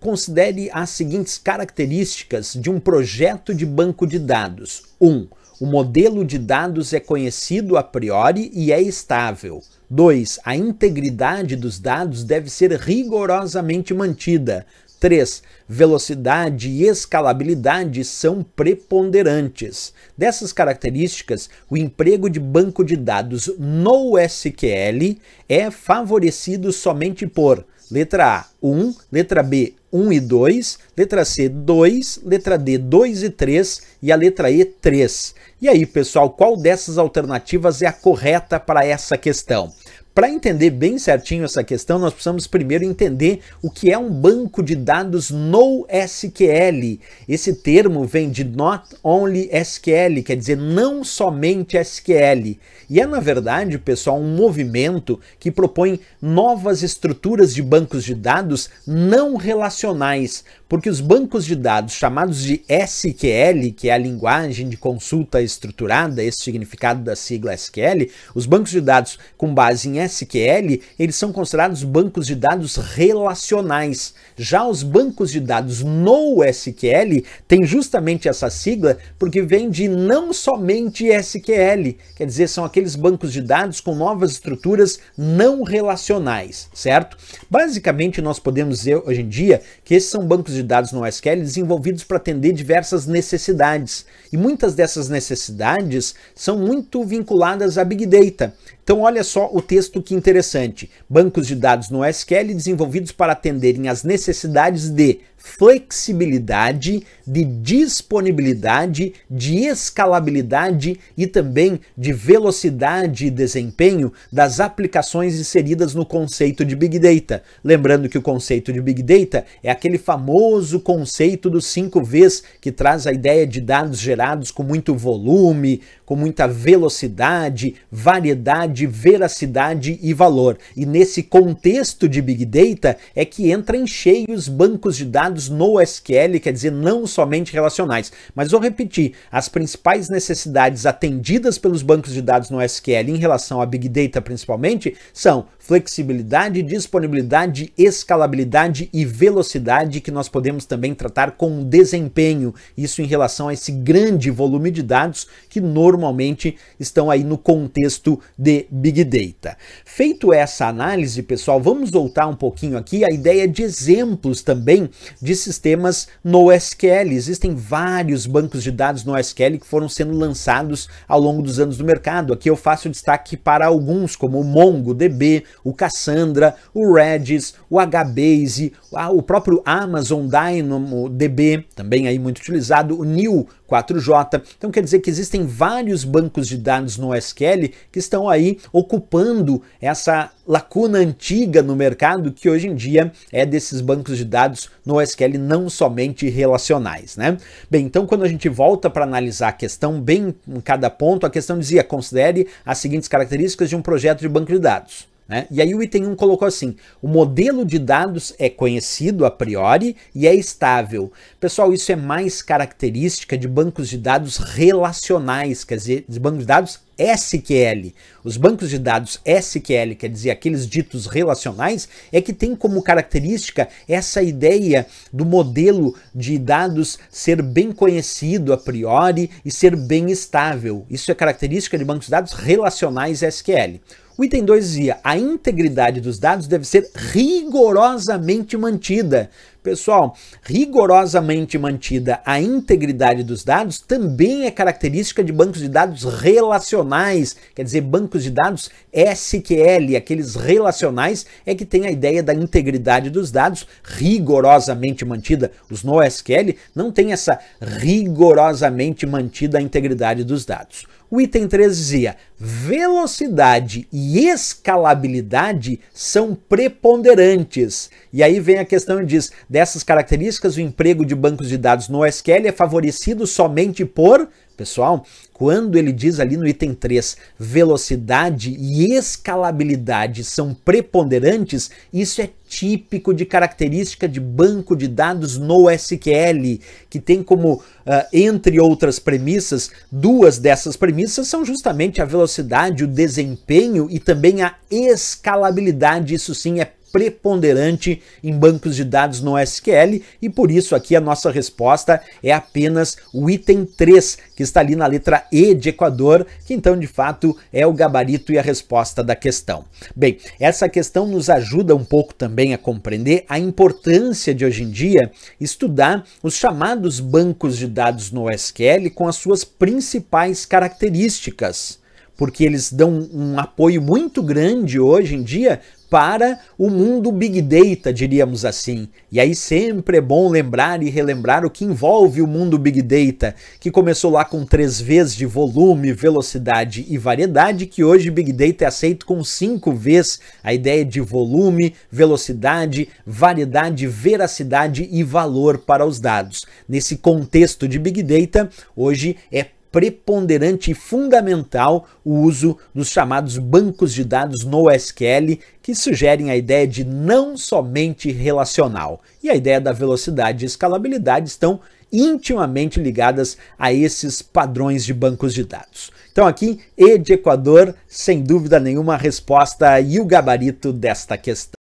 considere as seguintes características de um projeto de banco de dados. 1. Um, o modelo de dados é conhecido a priori e é estável. 2. A integridade dos dados deve ser rigorosamente mantida. 3. Velocidade e escalabilidade são preponderantes. Dessas características, o emprego de banco de dados no SQL é favorecido somente por letra A 1, letra B 1 e 2, letra C 2, letra D 2 e 3 e a letra E 3. E aí, pessoal, qual dessas alternativas é a correta para essa questão? Para entender bem certinho essa questão, nós precisamos primeiro entender o que é um banco de dados NoSQL. Esse termo vem de Not Only SQL, quer dizer não somente SQL. E é, na verdade, pessoal, um movimento que propõe novas estruturas de bancos de dados não relacionais, porque os bancos de dados chamados de SQL, que é a linguagem de consulta estruturada, esse significado da sigla SQL, os bancos de dados com base em SQL, eles são considerados bancos de dados relacionais. Já os bancos de dados no SQL têm justamente essa sigla porque vem de não somente SQL, quer dizer, são aqueles bancos de dados com novas estruturas não relacionais, certo? Basicamente, nós podemos dizer hoje em dia que esses são bancos de dados no SQL desenvolvidos para atender diversas necessidades. E muitas dessas necessidades são muito vinculadas à Big Data. Então, olha só o texto que interessante. Bancos de dados no SQL desenvolvidos para atenderem às necessidades de flexibilidade, de disponibilidade, de escalabilidade e também de velocidade e desempenho das aplicações inseridas no conceito de Big Data. Lembrando que o conceito de Big Data é aquele famoso conceito dos cinco Vs que traz a ideia de dados gerados com muito volume, com muita velocidade, variedade, veracidade e valor. E nesse contexto de Big Data é que entra em cheio os bancos de dados no SQL, quer dizer, não somente relacionais. Mas vou repetir, as principais necessidades atendidas pelos bancos de dados no SQL em relação a Big Data principalmente são flexibilidade, disponibilidade, escalabilidade e velocidade que nós podemos também tratar com desempenho. Isso em relação a esse grande volume de dados que normalmente normalmente estão aí no contexto de Big Data. Feito essa análise, pessoal, vamos voltar um pouquinho aqui à ideia de exemplos também de sistemas no SQL. Existem vários bancos de dados no SQL que foram sendo lançados ao longo dos anos do mercado. Aqui eu faço destaque para alguns, como o MongoDB, o Cassandra, o Redis, o HBase, o próprio Amazon DynamoDB, também aí muito utilizado, o New 4J. Então quer dizer que existem vários bancos de dados no SQL que estão aí ocupando essa lacuna antiga no mercado que hoje em dia é desses bancos de dados no SQL não somente relacionais, né? Bem, então quando a gente volta para analisar a questão bem em cada ponto, a questão dizia considere as seguintes características de um projeto de banco de dados. Né? E aí o item 1 colocou assim: o modelo de dados é conhecido a priori e é estável. Pessoal, isso é mais característica de bancos de dados relacionais, quer dizer, de bancos de dados SQL. Os bancos de dados SQL, quer dizer, aqueles ditos relacionais, é que tem como característica essa ideia do modelo de dados ser bem conhecido a priori e ser bem estável. Isso é característica de bancos de dados relacionais SQL. O item 2 dizia: a integridade dos dados deve ser rigorosamente mantida Pessoal, rigorosamente mantida a integridade dos dados também é característica de bancos de dados relacionais, quer dizer, bancos de dados SQL, aqueles relacionais é que tem a ideia da integridade dos dados rigorosamente mantida. Os NoSQL não tem essa rigorosamente mantida a integridade dos dados. O item 3 dizia: velocidade e escalabilidade são preponderantes. E aí vem a questão e diz: Dessas características, o emprego de bancos de dados no SQL é favorecido somente por Pessoal, quando ele diz ali no item 3, velocidade e escalabilidade são preponderantes, isso é típico de característica de banco de dados no SQL, que tem como, ah, entre outras premissas, duas dessas premissas são justamente a velocidade, o desempenho e também a escalabilidade. Isso sim é preponderante em bancos de dados no SQL e por isso aqui a nossa resposta é apenas o item 3, que está ali na letra E de Equador, que então de fato é o gabarito e a resposta da questão. Bem, essa questão nos ajuda um pouco também a compreender a importância de hoje em dia estudar os chamados bancos de dados no SQL com as suas principais características porque eles dão um apoio muito grande hoje em dia para o mundo Big Data, diríamos assim. E aí sempre é bom lembrar e relembrar o que envolve o mundo Big Data, que começou lá com três Vs de volume, velocidade e variedade, que hoje Big Data é aceito com cinco Vs, a ideia é de volume, velocidade, variedade, veracidade e valor para os dados. Nesse contexto de Big Data, hoje é preponderante e fundamental o uso dos chamados bancos de dados NoSQL, que sugerem a ideia de não somente relacional. E a ideia da velocidade e escalabilidade estão intimamente ligadas a esses padrões de bancos de dados. Então aqui, E de Equador, sem dúvida nenhuma, a resposta e o gabarito desta questão.